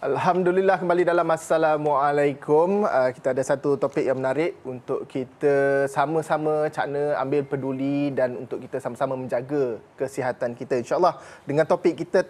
Alhamdulillah kembali dalam Assalamualaikum. Ah, kita ada satu topik yang menarik untuk kita sama-sama cakna ambil peduli dan untuk kita sama-sama menjaga kesihatan kita insyaAllah. Dengan topik kita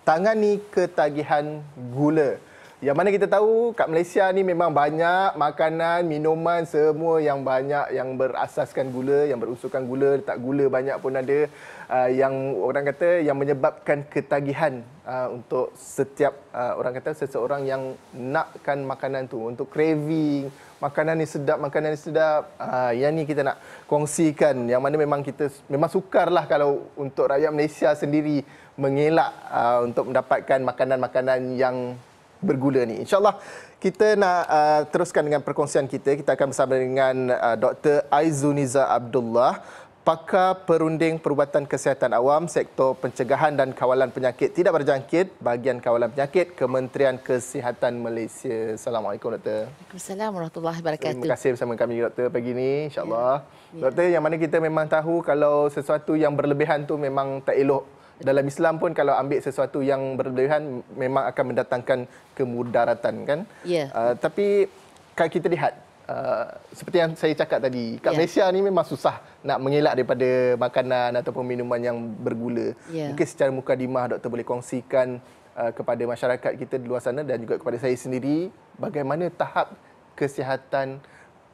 tangani ketagihan gula. Yang mana kita tahu kat Malaysia ni memang banyak makanan, minuman semua yang banyak yang berasaskan gula, yang berusukan gula, tak gula banyak pun ada uh, yang orang kata yang menyebabkan ketagihan uh, untuk setiap uh, orang kata seseorang yang nakkan makanan tu untuk craving makanan ni sedap, makanan ni sedap. Uh, yang ni kita nak kongsikan yang mana memang kita memang sukar lah kalau untuk rakyat Malaysia sendiri mengelak uh, untuk mendapatkan makanan-makanan yang bergula ni. InsyaAllah kita nak uh, teruskan dengan perkongsian kita. Kita akan bersama dengan uh, Dr. Aizuniza Abdullah, pakar perunding perubatan kesihatan awam sektor pencegahan dan kawalan penyakit tidak berjangkit bahagian kawalan penyakit Kementerian Kesihatan Malaysia. Assalamualaikum doktor. Waalaikumsalam warahmatullahi wabarakatuh. Terima kasih bersama kami doktor pagi ini insyaallah. Ya. Ya. Doktor yang mana kita memang tahu kalau sesuatu yang berlebihan tu memang tak elok dalam Islam pun kalau ambil sesuatu yang berlebihan memang akan mendatangkan kemudaratan kan. Yeah. Ya. Uh, tapi kalau kita lihat uh, seperti yang saya cakap tadi, kat yeah. Malaysia ni memang susah nak mengelak daripada makanan ataupun minuman yang bergula. Yeah. Mungkin secara mukadimah doktor boleh kongsikan uh, kepada masyarakat kita di luar sana dan juga kepada saya sendiri bagaimana tahap kesihatan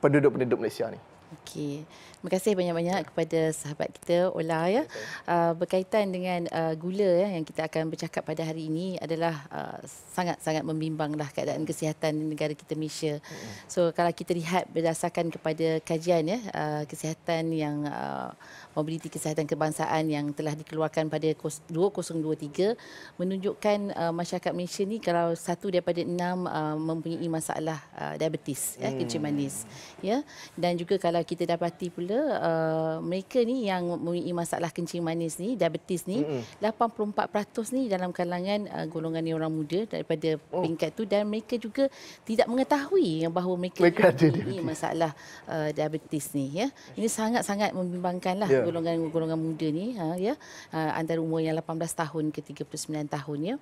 penduduk-penduduk Malaysia ni. Okay, Terima kasih banyak-banyak kepada sahabat kita Ola ya. Uh, berkaitan dengan uh, gula ya yang kita akan bercakap pada hari ini adalah ah, sangat-sangat uh, membimbanglah keadaan kesihatan negara kita Malaysia. So kalau kita lihat berdasarkan kepada kajian ya uh, kesihatan yang uh, mobiliti kesihatan kebangsaan yang telah dikeluarkan pada 2023 menunjukkan uh, masyarakat Malaysia ni kalau satu daripada enam uh, mempunyai masalah uh, diabetes hmm. ya kencing hmm. manis ya dan juga kalau kalau kita dapati pula uh, mereka ni yang mempunyai masalah kencing manis ni diabetes ni mm -hmm. 84% ni dalam kalangan uh, golongan ni orang muda daripada oh. peringkat tu dan mereka juga tidak mengetahui yang bahawa mereka, mereka ada diabetes. masalah uh, diabetes ni ya. Ini sangat-sangat membimbangkanlah ya. golongan-golongan yeah. muda ni uh, ya uh, antara umur yang 18 tahun ke 39 tahun ya.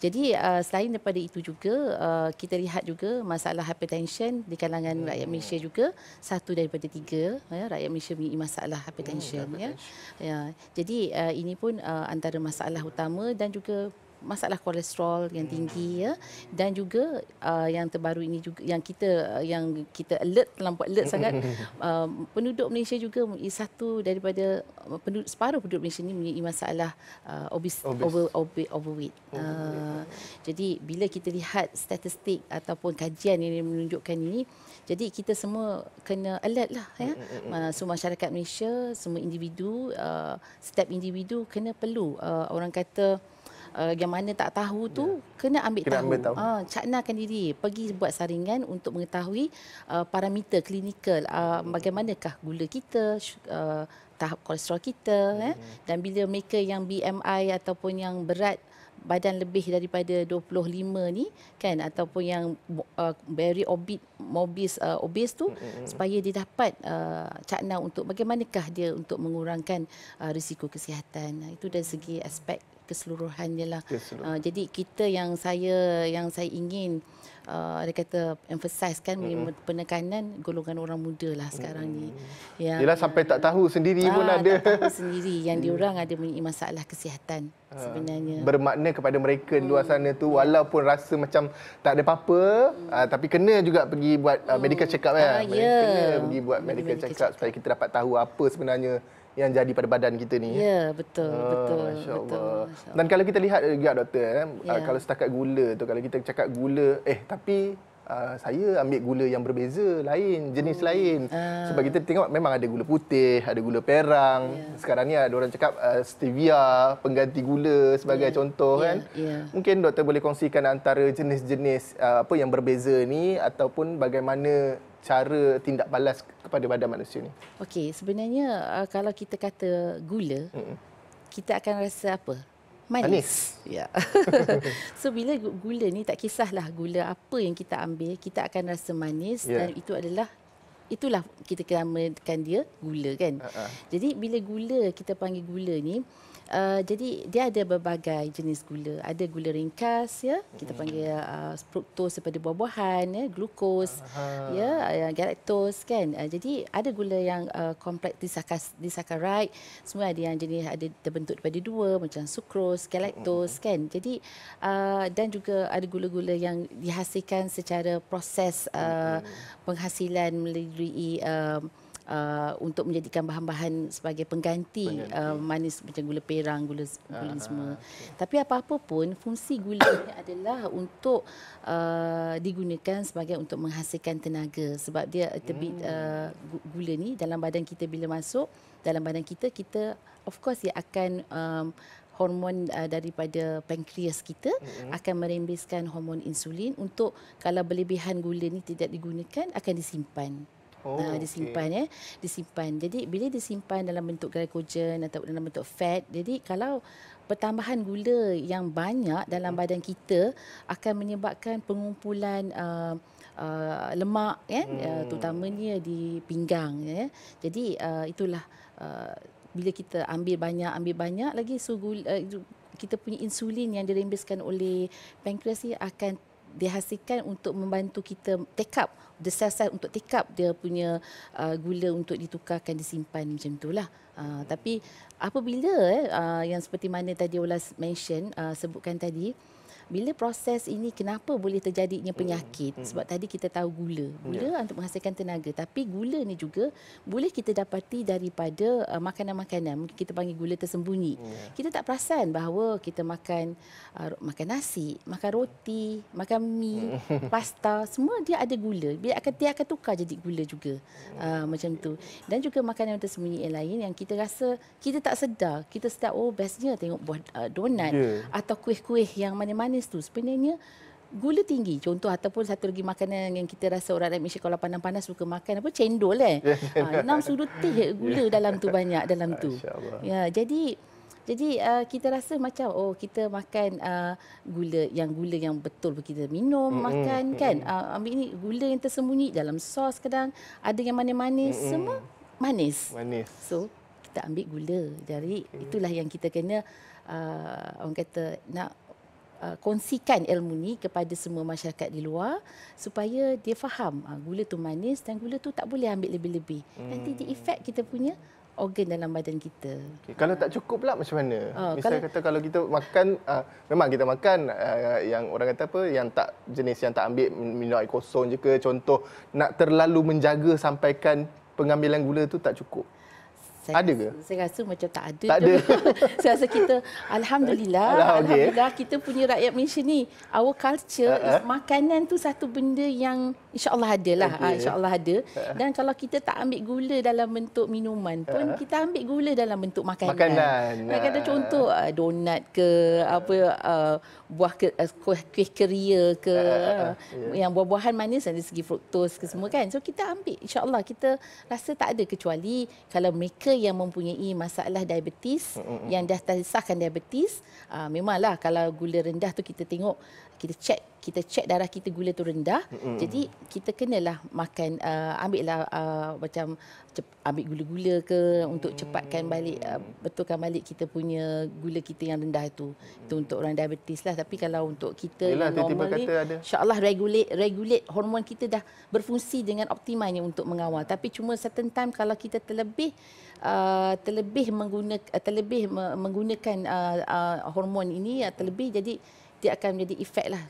Jadi uh, selain daripada itu juga uh, kita lihat juga masalah hypertension di kalangan rakyat hmm. Malaysia juga satu daripada tiga ketiga ya rakyat Malaysia mempunyai masalah hypertension, oh, hmm, hypertension. ya ya jadi uh, ini pun uh, antara masalah utama dan juga masalah kolesterol yang hmm. tinggi ya dan juga uh, yang terbaru ini juga yang kita uh, yang kita alert terlampau alert sangat uh, penduduk Malaysia juga mempunyai satu daripada uh, penduduk, separuh penduduk Malaysia ini mempunyai masalah uh, obes, obes. Over, overweight. Hmm, uh, ya. jadi bila kita lihat statistik ataupun kajian yang menunjukkan ini jadi kita semua kena alert lah ya hmm, uh, semua masyarakat Malaysia semua individu uh, setiap individu kena perlu uh, orang kata uh, yang mana tak tahu tu yeah. kena ambil kena tahu. Ambil tahu. Uh, ah, caknakan diri, pergi buat saringan untuk mengetahui uh, parameter klinikal uh, hmm. bagaimanakah gula kita, uh, tahap kolesterol kita hmm. eh? dan bila mereka yang BMI ataupun yang berat badan lebih daripada 25 ni kan ataupun yang uh, very obese mobis uh, obese tu mm-hmm. supaya dia dapat uh, cakna untuk bagaimanakah dia untuk mengurangkan uh, risiko kesihatan itu dari segi aspek keseluruhannya lah. Keseluruhan. Uh, jadi kita yang saya yang saya ingin uh, ada kata emphasize kan mm-hmm. penekanan golongan orang muda lah sekarang mm-hmm. ni. Yang, sampai tak tahu sendiri uh, pun ah, ada. Tak tahu sendiri yang mm. diorang ada punya masalah kesihatan sebenarnya. Bermakna kepada mereka di mm. luar sana tu ya. walaupun rasa macam tak ada apa-apa mm. uh, tapi kena juga pergi buat uh, medical check up kan. Uh, yeah. Kena ya. pergi buat medical, medical check up supaya kita dapat tahu apa sebenarnya yang jadi pada badan kita ni. Ya, betul, oh, ah, betul, betul. Masya Allah. Dan kalau kita lihat juga eh, doktor eh, ah, ya. kalau setakat gula tu kalau kita cakap gula, eh tapi uh, saya ambil gula yang berbeza, lain, jenis hmm. lain. Uh. Sebab kita tengok memang ada gula putih, ada gula perang. Ya. Sekarang ni ada orang cakap uh, stevia pengganti gula sebagai ya. contoh ya. kan. Ya. Mungkin doktor boleh kongsikan antara jenis-jenis uh, apa yang berbeza ni ataupun bagaimana cara tindak balas kepada badan manusia ni? Okey, sebenarnya uh, kalau kita kata gula, mm-hmm. kita akan rasa apa? Manis. Manis. Ya. so bila gula ni tak kisahlah gula apa yang kita ambil, kita akan rasa manis yeah. dan itu adalah itulah kita namakan dia gula kan. Uh-uh. Jadi bila gula kita panggil gula ni, Eh, jadi dia ada berbagai jenis gula. Ada gula ringkas ya, kita panggil uh, eh, fruktos daripada buah-buahan ya, glukos ya, uh, eh, galaktos kan. Uh, jadi ada gula yang uh, kompleks disakas disakaride, semua ada yang jenis ada terbentuk daripada dua macam sukros, galaktos kan. Jadi uh, dan juga ada gula-gula yang dihasilkan secara proses uh, penghasilan melalui uh, Uh, untuk menjadikan bahan-bahan sebagai pengganti, Uh, manis macam gula perang, gula gula uh, semua. Okay. Tapi apa-apa pun fungsi gula ini adalah untuk uh, digunakan sebagai untuk menghasilkan tenaga sebab dia terbit hmm. uh, gula ni dalam badan kita bila masuk dalam badan kita kita of course ia akan um, hormon uh, daripada pankreas kita mm-hmm. akan merembeskan hormon insulin untuk kalau berlebihan gula ni tidak digunakan akan disimpan. Oh, uh, disimpan okay. ya, disimpan. Jadi bila disimpan dalam bentuk glycogen atau dalam bentuk fat, jadi kalau pertambahan gula yang banyak dalam hmm. badan kita akan menyebabkan pengumpulan uh, Uh, lemak ya yeah? hmm. uh, terutamanya di pinggang ya jadi uh, itulah uh, bila kita ambil banyak ambil banyak lagi so, gula, uh, eh, kita punya insulin yang dirembeskan oleh pankreas ni akan dihasilkan untuk membantu kita take up the sel-sel untuk take up dia punya uh, gula untuk ditukarkan disimpan macam itulah. Uh, tapi apabila eh uh, yang seperti mana tadi Ola mention uh, sebutkan tadi uh, bila proses ini kenapa boleh terjadinya hmm. penyakit hmm. sebab tadi kita tahu gula gula yeah. untuk menghasilkan tenaga tapi gula ni juga boleh kita dapati daripada uh, makanan-makanan mungkin kita panggil gula tersembunyi yeah. kita tak perasan bahawa kita makan uh, makan nasi makan roti makan mie hmm. pasta semua dia ada gula dia akan dia akan tukar jadi gula juga hmm. uh, macam tu dan juga makanan tersembunyi yang lain yang kita rasa kita tak sedar kita sedar oh bestnya tengok buah uh, donat yeah. atau kuih-kuih yang mana-mana manis tu sebenarnya gula tinggi contoh ataupun satu lagi makanan yang kita rasa orang Malaysia kalau panas-panas suka makan apa cendol eh ya. ha, enam uh, sudu teh gula ya. dalam tu banyak dalam tu ya jadi jadi uh, kita rasa macam oh kita makan uh, gula yang gula yang betul kita minum mm-hmm. makan kan uh, ambil ini gula yang tersembunyi dalam sos kadang ada yang manis-manis mm-hmm. semua manis manis so kita ambil gula dari itulah yang kita kena uh, orang kata nak uh, kongsikan ilmu ni kepada semua masyarakat di luar supaya dia faham uh, gula tu manis dan gula tu tak boleh ambil lebih-lebih. Hmm. Nanti dia efek kita punya organ dalam badan kita. Okay. Kalau tak cukup pula macam mana? Uh, oh, Misal kalau, kata kalau kita makan uh, memang kita makan uh, yang orang kata apa yang tak jenis yang tak ambil minum air kosong je ke contoh nak terlalu menjaga sampaikan pengambilan gula tu tak cukup saya ada ke? Saya rasa macam tak ada. Tak ada. saya rasa kita alhamdulillah alhamdulillah okay. kita punya rakyat Malaysia ni our culture uh-huh. makanan tu satu benda yang insya Allah ada lah. Okay. Ha, ah, insyaallah ada. Uh-huh. Dan kalau kita tak ambil gula dalam bentuk minuman pun uh-huh. kita ambil gula dalam bentuk makanan. Makanan. Nah, kata ah. contoh uh, donat ke apa uh, buah ke, uh, kuih, kuih keria ke uh-huh. Uh-huh. yang buah-buahan manis dari segi fruktos ke semua kan. So kita ambil Allah kita rasa tak ada kecuali kalau mereka yang mempunyai masalah diabetes, mm-hmm. yang dah tersahkan diabetes, uh, memanglah kalau gula rendah tu kita tengok kita check kita check darah kita gula tu rendah mm-hmm. jadi kita kenalah makan uh, ambil lah uh, macam ambil gula-gula ke untuk cepatkan balik uh, betulkan balik kita punya gula kita yang rendah tu mm-hmm. itu untuk orang diabetes lah tapi kalau untuk kita Yelah, yang normal insyaallah regulate regulate hormon kita dah berfungsi dengan optimalnya untuk mengawal tapi cuma certain time kalau kita terlebih uh, terlebih menggunakan terlebih menggunakan uh, uh, hormon ini uh, terlebih jadi dia akan menjadi efek lah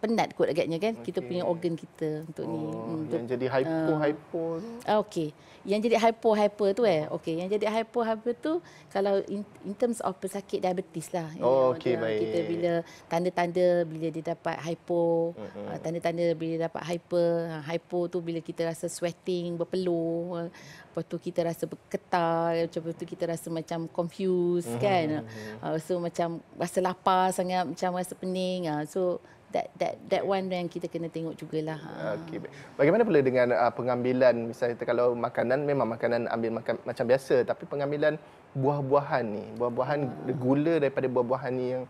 penat kot agaknya kan okay. kita punya organ kita untuk oh, hmm, ni untuk yang jadi hypo uh, hypo ah okey yang jadi hypo hyper tu eh okey yang jadi hypo hyper tu kalau in, in terms of pesakit diabetes lah oh, okey baik kita bila tanda-tanda bila dia dapat hypo mm-hmm. tanda-tanda bila dia dapat hyper uh, hypo tu bila kita rasa sweating berpeluh uh, lepas tu kita rasa ketar macam tu kita rasa macam confused mm-hmm. kan uh, so macam rasa lapar sangat macam rasa pening so that that that one yang kita kena tengok jugalah. Ha. Okey. Bagaimana pula dengan uh, pengambilan misalnya kalau makanan memang makanan ambil makan, macam biasa tapi pengambilan buah-buahan ni, buah-buahan ha. gula daripada buah-buahan ni yang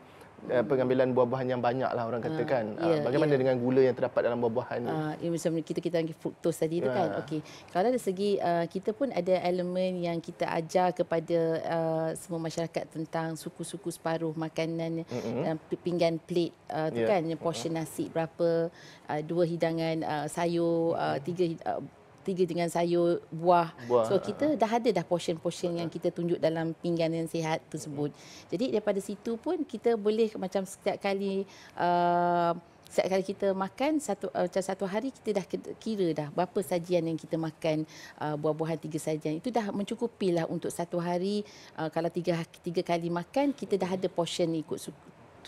uh, pengambilan buah-buahan yang banyak lah orang katakan. Ah, uh, ah, yeah, uh, bagaimana yeah. dengan gula yang terdapat dalam buah-buahan ni? Uh, macam kita kita panggil fruktos tadi uh. tu kan. Okey. Kalau dari segi uh, kita pun ada elemen yang kita ajar kepada uh, semua masyarakat tentang suku-suku separuh makanan mm-hmm. uh, pinggan plate uh, tu ya. kan, portion uh-huh. nasi berapa, uh, dua hidangan uh, sayur, mm-hmm. tiga uh, tiga dengan sayur buah. buah. So kita ha. dah ada dah portion-portion yang kita tunjuk dalam pinggan yang sihat tersebut. Jadi daripada situ pun kita boleh macam setiap kali uh, setiap kali kita makan satu uh, macam satu hari kita dah kira dah berapa sajian yang kita makan uh, buah-buahan tiga sajian itu dah mencukupilah untuk satu hari uh, kalau tiga tiga kali makan kita dah ada portion ikut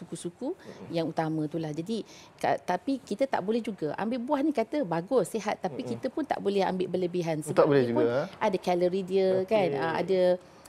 suku-suku yang utama itulah. Jadi tapi kita tak boleh juga ambil buah ni kata bagus sihat tapi kita pun tak boleh ambil berlebihan sebab tak boleh juga, ha? ada kalori dia okay. kan ah, ada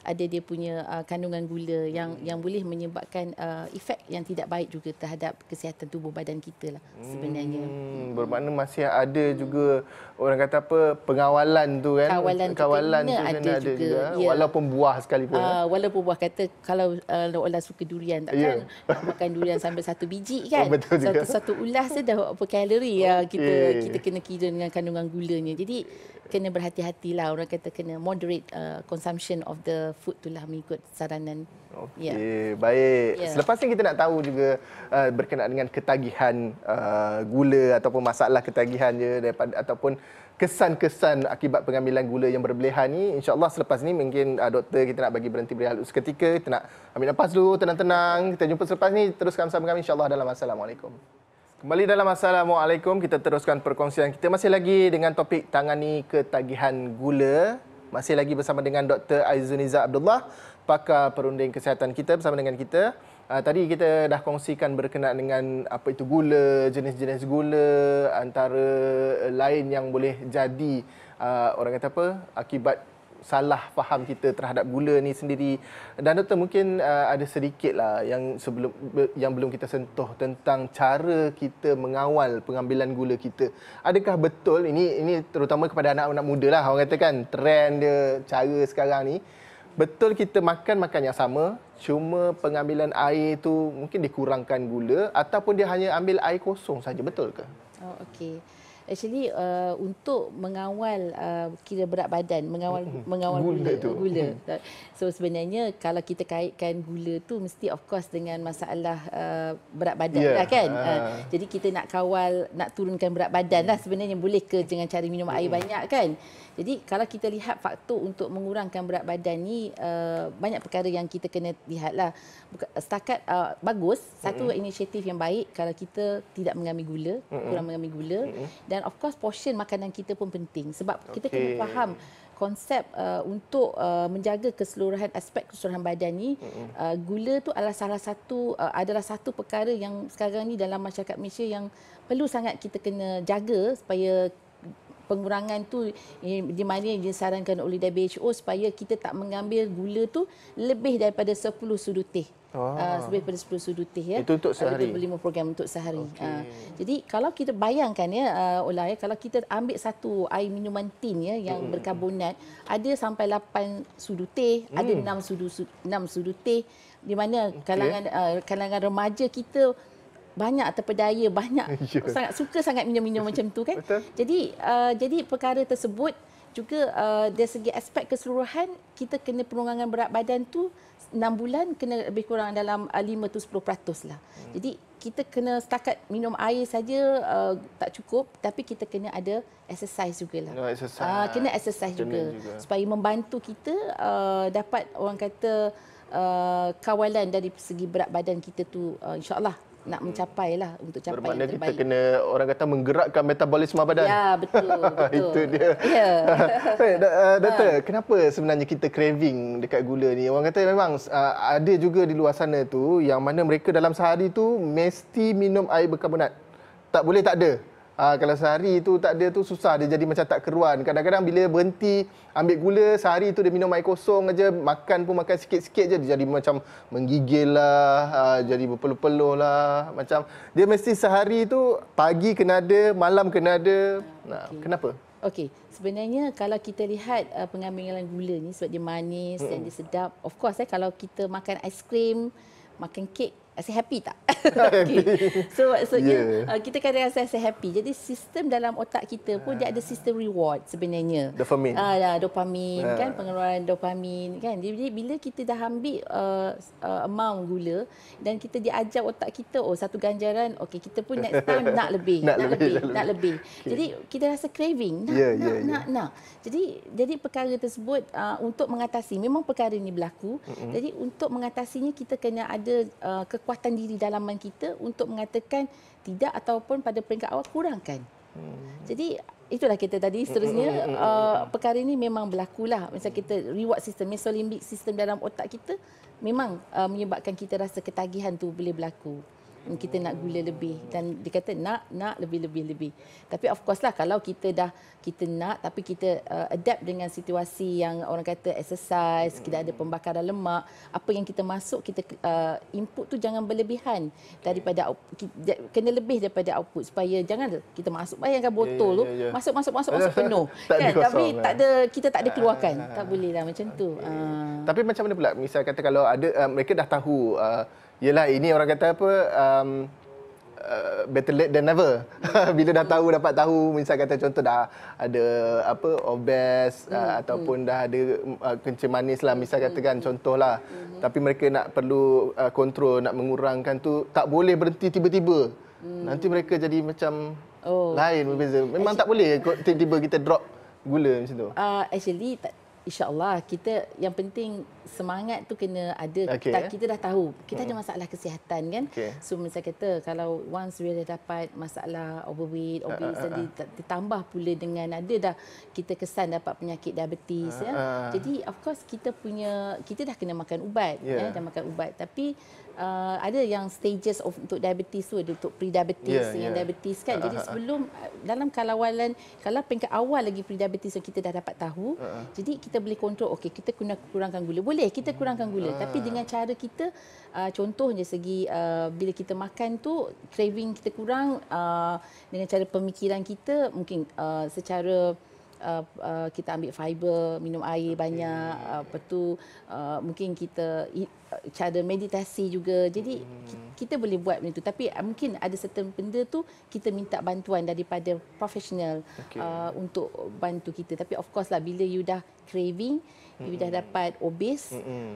ada dia punya uh, kandungan gula yang hmm. yang boleh menyebabkan uh, efek yang tidak baik juga terhadap kesihatan tubuh badan kita lah sebenarnya. Hmm. hmm. Bermakna masih ada juga orang kata apa pengawalan tu kan kawalan, kawalan tu, tu ada, juga. juga yeah. Ya. walaupun buah sekalipun. Uh, walaupun buah kata kalau uh, Ola suka durian takkan yeah. makan durian sampai satu biji kan. Oh, betul satu juga. satu ulas tu dah berapa kalori lah okay. uh, kita kita kena kira dengan kandungan gulanya. Jadi kena berhati-hatilah orang kata kena moderate uh, consumption of the food itulah mengikut saranan. Okey, yeah. baik. Yeah. Selepas ni kita nak tahu juga uh, berkenaan dengan ketagihan uh, gula ataupun masalah ketagihan ketagihannya daripada ataupun kesan-kesan akibat pengambilan gula yang berlebihan ni insyaallah selepas ni mungkin uh, doktor kita nak bagi berhenti berehat seketika kita nak ambil nafas dulu tenang-tenang kita jumpa selepas ni teruskan bersama kami insyaallah dalam assalamualaikum kembali dalam assalamualaikum kita teruskan perkongsian kita masih lagi dengan topik tangani ketagihan gula masih lagi bersama dengan Dr. Aizuniza Abdullah, pakar perunding kesihatan kita bersama dengan kita. Uh, tadi kita dah kongsikan berkenaan dengan apa itu gula, jenis-jenis gula, antara lain yang boleh jadi uh, orang kata apa akibat salah faham kita terhadap gula ni sendiri dan doktor mungkin uh, ada sedikit lah yang sebelum yang belum kita sentuh tentang cara kita mengawal pengambilan gula kita adakah betul ini ini terutama kepada anak-anak muda lah orang katakan trend dia cara sekarang ni betul kita makan makan yang sama cuma pengambilan air tu mungkin dikurangkan gula ataupun dia hanya ambil air kosong saja betul ke oh okey actually uh, untuk mengawal uh, kira berat badan mengawal mengawal gula, gula, tu. gula. So sebenarnya kalau kita kaitkan gula tu mesti of course dengan masalah uh, berat badan yeah. lah kan. Uh. Uh, jadi kita nak kawal nak turunkan berat badan lah sebenarnya boleh ke dengan cara minum air banyak kan. Jadi kalau kita lihat faktor untuk mengurangkan berat badan ni uh, banyak perkara yang kita kena lihatlah. Setakat uh, bagus satu mm-hmm. inisiatif yang baik kalau kita tidak mengambil gula, mm-hmm. kurang mengambil gula mm-hmm. dan of course portion makanan kita pun penting sebab okay. kita kena faham konsep uh, untuk uh, menjaga keseluruhan aspek keseluruhan badan ni uh, gula tu adalah salah satu uh, adalah satu perkara yang sekarang ni dalam masyarakat Malaysia yang perlu sangat kita kena jaga supaya pengurangan tu eh, di mana yang disarankan oleh WHO supaya kita tak mengambil gula tu lebih daripada 10 sudu teh. Oh. Uh, lebih daripada 10 sudu teh ya. Itu untuk sehari. Kita 5 program untuk sehari. Okay. Uh, ah, jadi kalau kita bayangkan ya uh, kalau kita ambil satu air minuman tin ya yang hmm. berkarbonat ada sampai 8 sudu teh, hmm. ada 6 sudu 6 sudu teh di mana kalangan okay. uh, kalangan remaja kita banyak terpedaya banyak yeah. sangat suka sangat minum-minum macam tu kan Betul. jadi uh, jadi perkara tersebut juga uh, dari segi aspek keseluruhan kita kena penurunan berat badan tu 6 bulan kena lebih kurang dalam 5 uh, tu 10 peratus lah. Hmm. Jadi kita kena setakat minum air saja uh, tak cukup tapi kita kena ada exercise juga lah. No, oh, exercise. Uh, kena exercise juga, juga. supaya membantu kita uh, dapat orang kata uh, kawalan dari segi berat badan kita tu uh, insyaAllah nak hmm. mencapai lah untuk capai Bermakna yang terbaik. Bermakna kita kena orang kata menggerakkan metabolisme badan. Ya, betul. Ha, betul. Itu dia. Ya. Yeah. hey, ha. Doktor, ha. kenapa sebenarnya kita craving dekat gula ni? Orang kata memang ah, ada juga di luar sana tu yang mana mereka dalam sehari tu mesti minum air berkarbonat. Tak boleh tak ada. Aa, ah, kalau sehari tu tak ada tu susah dia jadi macam tak keruan. Kadang-kadang bila berhenti ambil gula sehari tu dia minum air kosong aja, makan pun makan sikit-sikit je dia jadi macam menggigil lah, aa, ah, jadi berpeluh-peluh lah macam dia mesti sehari tu pagi kena ada, malam kena ada. Nah, kenapa? Okey, sebenarnya kalau kita lihat uh, pengambilan gula ni sebab dia manis mm. dan dia sedap. Of course eh kalau kita makan aiskrim, makan kek rasa happy tak? okay. So so, yeah. Uh, kita kadang rasa rasa happy. Jadi sistem dalam otak kita pun dia ada sistem reward sebenarnya. Dopamin. Ah ya, dopamin yeah. kan pengeluaran dopamin kan. Jadi bila kita dah ambil uh, uh, amount gula dan kita diajar otak kita oh satu ganjaran okay kita pun next time nak lebih, nak, lebih, nak lebih, nak lebih. Okay. Jadi kita rasa craving, nak yeah, nak, yeah, nak, yeah. nak nak. Jadi jadi perkara tersebut uh, untuk mengatasi memang perkara ini berlaku. Mm-hmm. Jadi untuk mengatasinya kita kena ada uh, kekuatan kekuatan diri dalaman kita untuk mengatakan tidak ataupun pada peringkat awal kurangkan. Hmm. Jadi itulah kita tadi hmm, seterusnya hmm. hmm, hmm uh, perkara ini memang berlaku berlakulah. Misal kita reward sistem, mesolimbik sistem dalam otak kita memang uh, menyebabkan kita rasa ketagihan tu boleh berlaku kita nak gula lebih dan dia kata nak nak lebih lebih lebih tapi of course lah kalau kita dah kita nak tapi kita uh, adapt dengan situasi yang orang kata exercise kita ada pembakaran lemak apa yang kita masuk kita uh, input tu jangan berlebihan daripada output, kena lebih daripada output supaya jangan kita masuk bayangkan botol yeah, yeah, yeah. tu ya, ya. masuk masuk masuk masuk penuh tak kan tapi kan? tak eh. ada kita tak ada keluarkan tak boleh lah macam okay. tu uh. Ah. tapi macam mana pula misal kata kalau ada uh, mereka dah tahu uh, Yelah ini orang kata apa um, Uh, better late than never bila dah tahu dapat tahu misal kata contoh dah ada apa obes mm, uh, hmm, ataupun hmm. dah ada uh, kencing manis lah misal katakan hmm, mm. contohlah mm. tapi mereka nak perlu kontrol uh, nak mengurangkan tu tak boleh berhenti tiba-tiba mm. nanti mereka jadi macam oh, lain berbeza memang actually, tak boleh tiba-tiba kita drop gula macam tu uh, actually tak InsyaAllah kita yang penting semangat tu kena ada. Okay. Tak, kita dah tahu kita hmm. ada masalah kesihatan kan. Okay. So macam kata kalau once we dah dapat masalah overweight, ha, ha, obese uh, uh, uh. ditambah pula dengan ada dah kita kesan dapat penyakit diabetes uh, uh. ya. Jadi of course kita punya kita dah kena makan ubat yeah. ya, ya dan makan ubat tapi uh, ada yang stages of untuk diabetes tu ada untuk pre-diabetes yeah, yang yeah. diabetes kan. Jadi uh-huh. sebelum uh, dalam kalawalan kalau peringkat awal lagi pre-diabetes yang kita dah dapat tahu. Uh-huh. Jadi kita boleh kontrol Okay, kita kena kurangkan gula. Boleh kita kurangkan gula uh-huh. tapi dengan cara kita uh, contohnya segi uh, bila kita makan tu craving kita kurang uh, dengan cara pemikiran kita mungkin uh, secara uh, uh, kita ambil fiber, minum air okay. banyak, uh, lepas tu uh, mungkin kita eat, uh, cara meditasi juga. Jadi hmm. kita boleh buat benda tu tapi uh, mungkin ada certain benda tu kita minta bantuan daripada profesional okay. uh, untuk bantu kita. Tapi of course lah bila you dah craving mm-hmm. you dah dapat obes mm-hmm.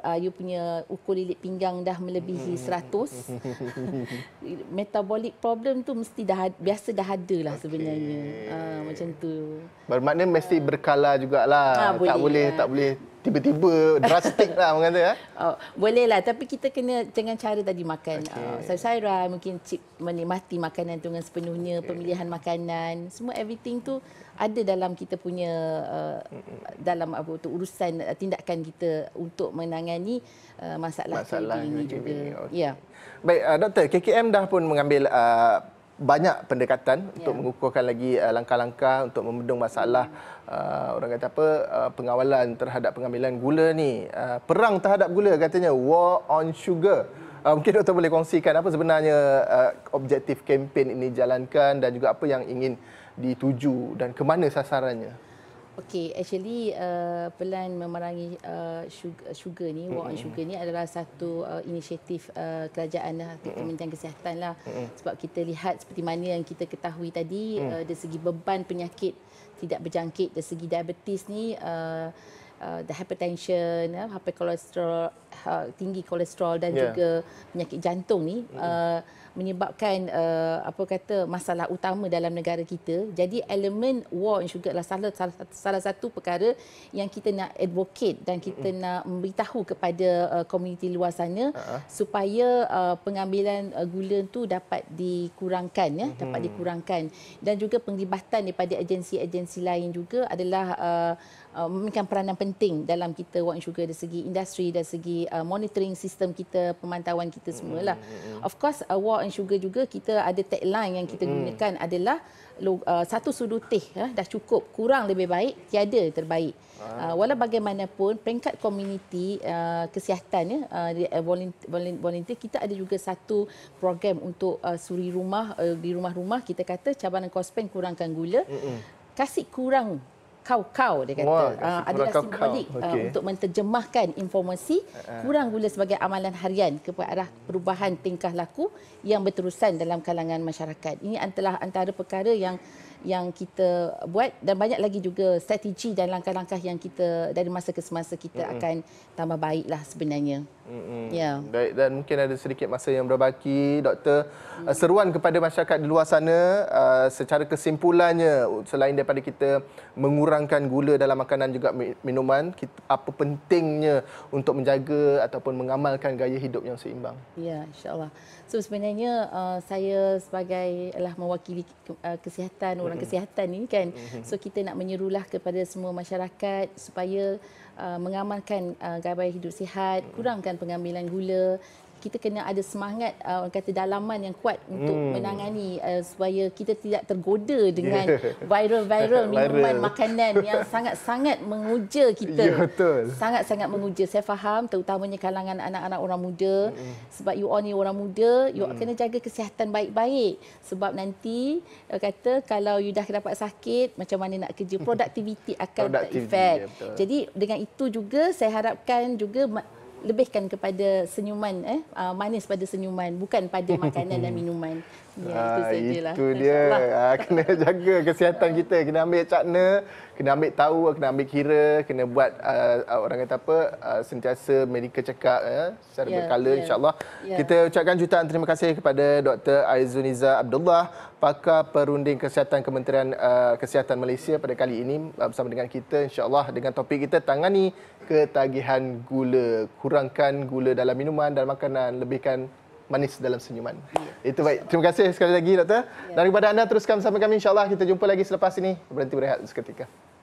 uh, you punya ukur lilit pinggang dah melebihi mm-hmm. 100 metabolic problem tu mesti dah biasa dah ada lah okay. sebenarnya uh, macam tu bermakna mesti ah. berkala jugalah ha, tak boleh, boleh ya. tak boleh tiba-tiba drastik lah orang kata ya? oh, boleh lah tapi kita kena dengan cara tadi makan okay. uh, saya mungkin cip menikmati makanan tu dengan sepenuhnya okay. pemilihan makanan semua everything tu ada dalam kita punya uh, dalam apa tu urusan uh, tindakan kita untuk menangani uh, masalah, masalah ini juga. Okay. Ya. Baik, uh, doktor, KKM dah pun mengambil uh, banyak pendekatan ya. untuk mengukuhkan lagi uh, langkah-langkah untuk membendung masalah uh, orang kata apa uh, pengawalan terhadap pengambilan gula ni. Uh, perang terhadap gula katanya war on sugar. Uh, mungkin doktor boleh kongsikan apa sebenarnya uh, objektif kempen ini jalankan dan juga apa yang ingin dituju dan ke mana sasarannya? Okey, actually uh, pelan memerangi uh, sugar, sugar ni, war on sugar ni adalah satu uh, inisiatif uh, kerajaan lah, Kementerian Kesihatan lah. Sebab kita lihat seperti mana yang kita ketahui tadi, uh, dari segi beban penyakit tidak berjangkit, dari segi diabetes ni, uh, uh, the hypertension, uh, high cholesterol, uh, tinggi kolesterol dan yeah. juga penyakit jantung ni mm uh, menyebabkan uh, apa kata masalah utama dalam negara kita. Jadi elemen war and sugar adalah salah, salah, salah satu perkara yang kita nak advocate dan kita mm nak memberitahu kepada uh, komuniti luar sana uh-huh. supaya uh, pengambilan uh, gula tu dapat dikurangkan ya, mm-hmm. dapat dikurangkan dan juga penglibatan daripada agensi-agensi lain juga adalah uh, uh, memainkan peranan penting dalam kita war and sugar dari segi industri dari segi uh, monitoring sistem kita, pemantauan kita hmm, semualah. Mm-hmm. Of course, uh, War and Sugar juga kita ada tagline yang kita mm-hmm. gunakan adalah uh, satu sudu teh uh, dah cukup, kurang lebih baik, tiada terbaik. Ah. Uh, walau bagaimanapun peringkat komuniti uh, kesihatan uh, uh volunteer kita ada juga satu program untuk uh, suri rumah uh, di rumah-rumah kita kata cabaran kospen kurangkan gula Mm-mm. kasih kurang kau-kau dia kata. Wah, uh, ah, adalah kau-kau. simbolik ah, okay. uh, untuk menterjemahkan informasi eh, eh. kurang gula sebagai amalan harian kepada arah perubahan tingkah laku yang berterusan dalam kalangan masyarakat. Ini antara antara perkara yang yang kita buat dan banyak lagi juga strategi dan langkah-langkah yang kita dari masa ke semasa kita mm-hmm. akan tambah baiklah sebenarnya. Mm-hmm. Ya. Baik dan mungkin ada sedikit masa yang berbaki doktor mm. Eh, seruan kepada masyarakat di luar sana uh, secara kesimpulannya selain daripada kita mengurangkan gula dalam makanan juga minuman kita, apa pentingnya untuk menjaga ataupun mengamalkan gaya hidup yang seimbang. Ya insyaallah. So sebenarnya uh, saya sebagai adalah mewakili uh, kesihatan orang mm-hmm. kesihatan ni kan. Mm-hmm. So kita nak menyerulah kepada semua masyarakat supaya uh, mengamalkan uh, gaya hidup sihat, mm-hmm. kurangkan pengambilan gula kita kena ada semangat uh, kata dalaman yang kuat untuk hmm. menangani uh, supaya kita tidak tergoda dengan viral-viral yeah. minuman viral. makanan yang sangat-sangat menguja kita. Ya yeah, betul. Sangat-sangat menguja. Saya faham terutamanya kalangan anak-anak orang muda mm. sebab you all ni orang muda, you mm. kena jaga kesihatan baik-baik sebab nanti uh, kata kalau you dah dapat sakit macam mana nak kerja, productivity akan effect. Yeah, Jadi dengan itu juga saya harapkan juga lebihkan kepada senyuman eh uh, manis pada senyuman bukan pada makanan dan minuman ya yeah, itu ah, sajalah itu dia ha, kena jaga kesihatan kita kena ambil cakna kena ambil tahu kena ambil kira kena buat uh, orang kata apa uh, sentiasa medical check up eh, secara yeah, berkala yeah. insyaallah yeah. kita ucapkan jutaan terima kasih kepada Dr Aizuniza Abdullah pakar perunding kesihatan Kementerian uh, Kesihatan Malaysia pada kali ini uh, bersama dengan kita insyaallah dengan topik kita tangani ketagihan gula. Kurangkan gula dalam minuman dan makanan, lebihkan manis dalam senyuman. Ya. Itu baik. Terima kasih sekali lagi doktor. Ya. Dan kepada anda teruskan bersama kami insya-Allah kita jumpa lagi selepas ini. Berhenti berehat seketika.